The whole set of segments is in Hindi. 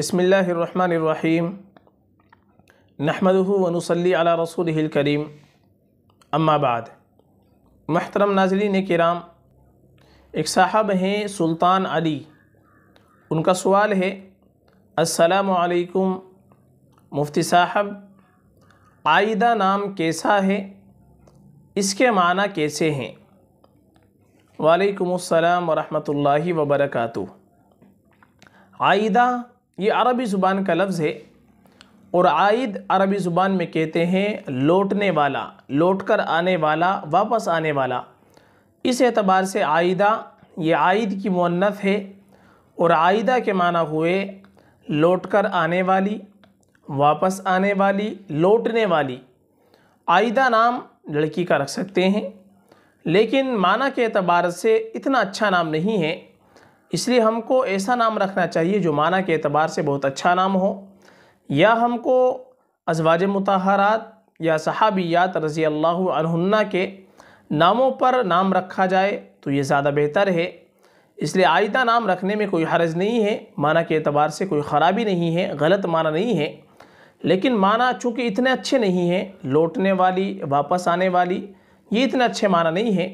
बसमीम नहमदहू वनसली अला रसूल करीम अम्माबाद महतरम नाजरीन कराम एक साहब हैं सुल्तान अली उनका सवाल है असलकुम मुफ्ती साहब आयदा नाम कैसा है इसके माना कैसे हैं वालेकुम अस्सलाम वरहमतुल्लाहि वबरकातु आयदा ये अरबी ज़ुबान का लफ्ज़ है और आयद अरबी ज़ुबान में कहते हैं लौटने वाला लौट कर आने वाला वापस आने वाला इस एतबार से आयदा ये आयद की मुन्नत है और आयदा के माना हुए लौट कर आने वाली वापस आने वाली लौटने वाली आयदा नाम लड़की का रख सकते हैं लेकिन माना के अतबार से इतना अच्छा नाम नहीं है इसलिए हमको ऐसा नाम रखना चाहिए जो माना के अतबार से बहुत अच्छा नाम हो या हमको अजवाज मतहरात या सहाबियात रज़ी अल्लाह के नामों पर नाम रखा जाए तो ये ज़्यादा बेहतर है इसलिए आयदा नाम रखने में कोई हरज नहीं है माना के अतबार से कोई ख़राबी नहीं है गलत माना नहीं है लेकिन माना चूँकि इतने अच्छे नहीं हैं लौटने वाली वापस आने वाली ये इतने अच्छे माना नहीं है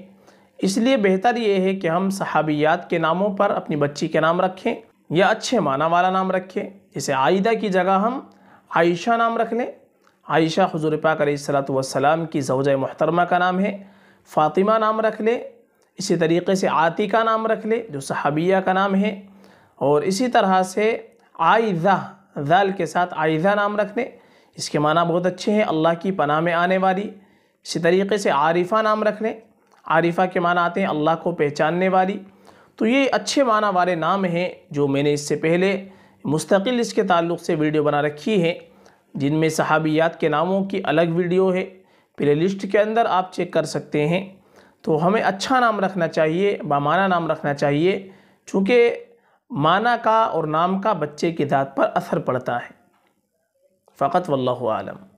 इसलिए बेहतर ये है कि हम सहाबियात के नामों पर अपनी बच्ची के नाम रखें या अच्छे माना वाला नाम रखें जैसे आयदा की जगह हम आयशा नाम रख लें आयशा हजूर पाक सलाम की जवज महतरमा का नाम है फ़ातिमा नाम रख लें इसी तरीके से आतिका नाम रख लें जो सहाबिया का नाम है और इसी तरह से आयदा दाल के साथ आयदा नाम रख लें इसके माना बहुत अच्छे हैं अल्लाह की पनाह में आने वाली इसी तरीके से आरिफा नाम रख लें आरिफा के माना आते हैं अल्लाह को पहचानने वाली तो ये अच्छे माना वाले नाम हैं जो मैंने इससे पहले मुस्तकिल इसके ताल्लुक़ से वीडियो बना रखी है जिनमें सहाबियात के नामों की अलग वीडियो है प्ले लिस्ट के अंदर आप चेक कर सकते हैं तो हमें अच्छा नाम रखना चाहिए बामाना नाम रखना चाहिए चूँकि माना का और नाम का बच्चे की दात पर असर पड़ता है फ़कत वल्लम